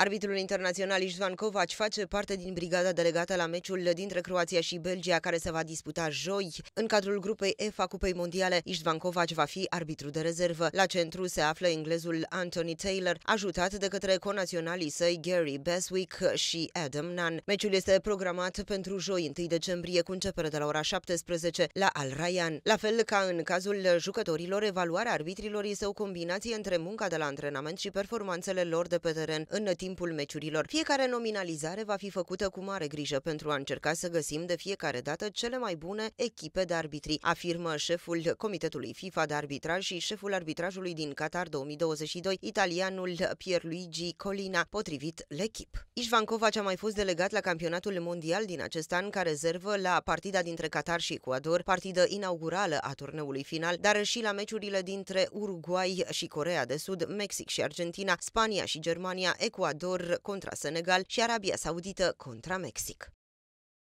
Arbitrul internațional Ișvan Kovac face parte din brigada delegată la meciul dintre Croația și Belgia care se va disputa joi. În cadrul grupei F a Cupei Mondiale, Ișvan Kovac va fi arbitru de rezervă. La centru se află englezul Anthony Taylor, ajutat de către conaționalii săi Gary Beswick și Adam Nunn. Meciul este programat pentru joi 1 decembrie cu începere de la ora 17 la Al Ryan. La fel ca în cazul jucătorilor, evaluarea arbitrilor este o combinație între munca de la antrenament și performanțele lor de pe teren în timp timpul meciurilor. Fiecare nominalizare va fi făcută cu mare grijă pentru a încerca să găsim de fiecare dată cele mai bune echipe de arbitri, afirmă șeful Comitetului FIFA de Arbitraj și șeful arbitrajului din Qatar 2022, italianul Pierluigi Colina, potrivit L'Echip. Ișvancova a mai fost delegat la campionatul mondial din acest an ca rezervă la partida dintre Qatar și Ecuador, partidă inaugurală a turneului final, dar și la meciurile dintre Uruguay și Corea de Sud, Mexic și Argentina, Spania și Germania, Ecuador Ecuador contra Senegal și Arabia Saudită contra Mexic.